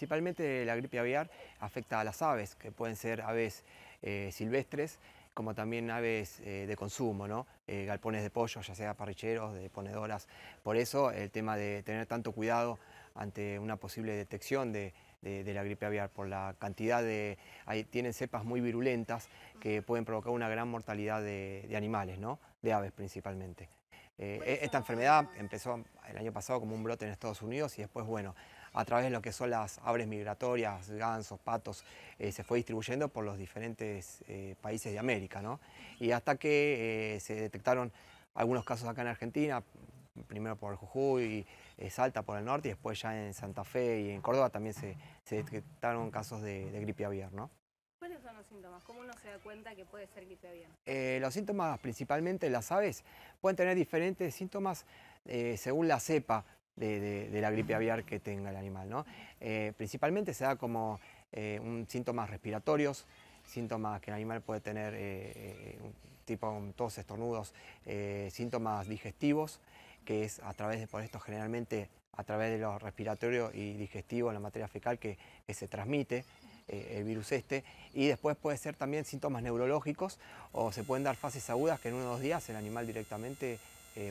Principalmente la gripe aviar afecta a las aves, que pueden ser aves eh, silvestres, como también aves eh, de consumo, ¿no? Eh, galpones de pollo, ya sea parrilleros, de ponedoras. Por eso el tema de tener tanto cuidado ante una posible detección de, la gripe aviar, por la cantidad de... tienen cepas muy virulentas que pueden provocar una gran mortalidad de, animales, ¿no? de aves principalmente. E, esta enfermedad empezó el año pasado como un brote en Estados Unidos y después, bueno, a través de lo que son las aves migratorias, gansos, patos, eh, se fue distribuyendo por los diferentes eh, países de América. ¿no? Y hasta que eh, se detectaron algunos casos acá en Argentina, primero por Jujuy, Salta por el norte y después ya en Santa Fe y en Córdoba también se, detectaron casos de, gripe aviar. ¿Cuáles son los síntomas? ¿Cómo uno se da cuenta que puede ser gripe aviar? los síntomas principalmente las aves pueden tener diferentes síntomas según la cepa, de, la gripe aviar que tenga el animal. ¿no? Eh, principalmente se da como eh, síntomas respiratorios, síntomas que el animal puede tener, eh, tipo tos, estornudos, síntomas digestivos, que es a través de, por esto generalmente, a través de los respiratorios y digestivos, la materia fecal que, se transmite el virus este, y después puede ser también síntomas neurológicos o se pueden dar fases agudas que en uno o dos días el animal directamente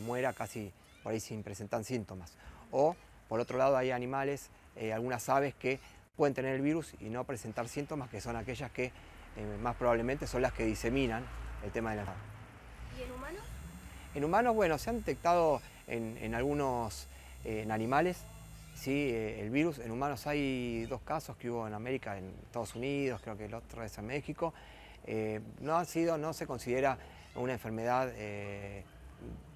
muera casi por ahí sin presentar síntomas o por otro lado hay animales, eh, algunas aves que pueden tener el virus y no presentar síntomas, que son aquellas que eh, más probablemente son las que diseminan el tema de la enfermedad. ¿Y en humanos? En humanos, bueno, se han detectado en, algunos eh, animales sí, el virus. En humanos hay dos casos que hubo en América, en Estados Unidos, creo que el otro es en México. no ha sido, no se considera una enfermedad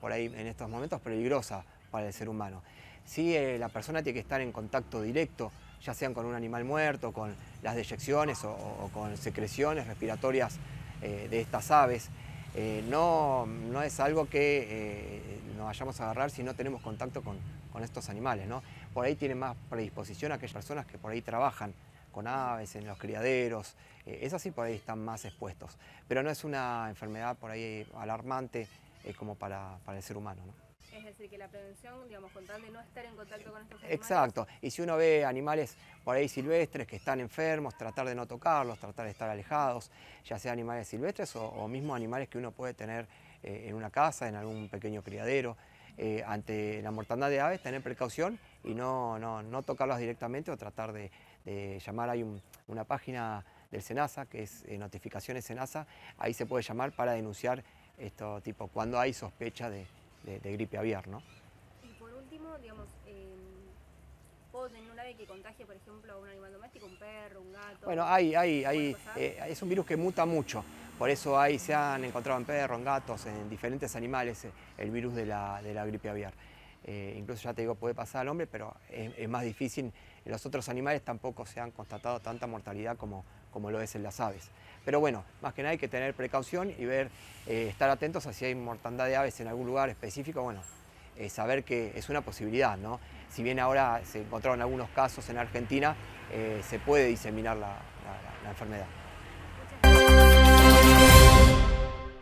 por ahí en estos momentos peligrosa para el ser humano. Si eh, la persona tiene que estar en contacto directo, ya sean con un animal muerto, con las deyecciones o, con secreciones respiratorias eh, de estas aves. Eh, no, es algo que nos vayamos a agarrar si no tenemos contacto con, estos animales. ¿no? Por ahí tienen más predisposición aquellas personas que por ahí trabajan con aves, en los criaderos, esas sí por ahí están más expuestos. Pero no es una enfermedad por ahí alarmante como para, para el ser humano. ¿no? Es decir, que la prevención, digamos, con de no estar en contacto con estos animales. Exacto. Y si uno ve animales por ahí silvestres que están enfermos, tratar de no tocarlos, tratar de estar alejados, ya sea animales silvestres o, mismos mismo animales que uno puede tener eh, en una casa, en algún pequeño criadero. Eh, ante la mortandad de aves, tener precaución y no, no, no tocarlos directamente o tratar de, llamar. Hay una página del SENASA, que es eh, Notificaciones SENASA, ahí se puede llamar para denunciar esto tipo, cuando hay sospecha de, de, gripe aviar, ¿no? Y por último, digamos, eh, ¿puedo tener un ave que contagie, por ejemplo, a un animal doméstico, un perro, un gato? Bueno, hay, hay, hay eh, es un virus que muta mucho. Por eso ahí se han encontrado en perros, en gatos, en diferentes animales eh, el virus de la gripe aviar. Eh, incluso ya te digo, puede pasar al hombre, pero es, más difícil. En los otros animales tampoco se han constatado tanta mortalidad como, lo es en las aves. Pero bueno, más que nada hay que tener precaución y ver, eh, estar atentos a si hay mortandad de aves en algún lugar específico, bueno, eh, saber que es una posibilidad, ¿no? Si bien ahora se encontraron algunos casos en Argentina, se puede diseminar la enfermedad.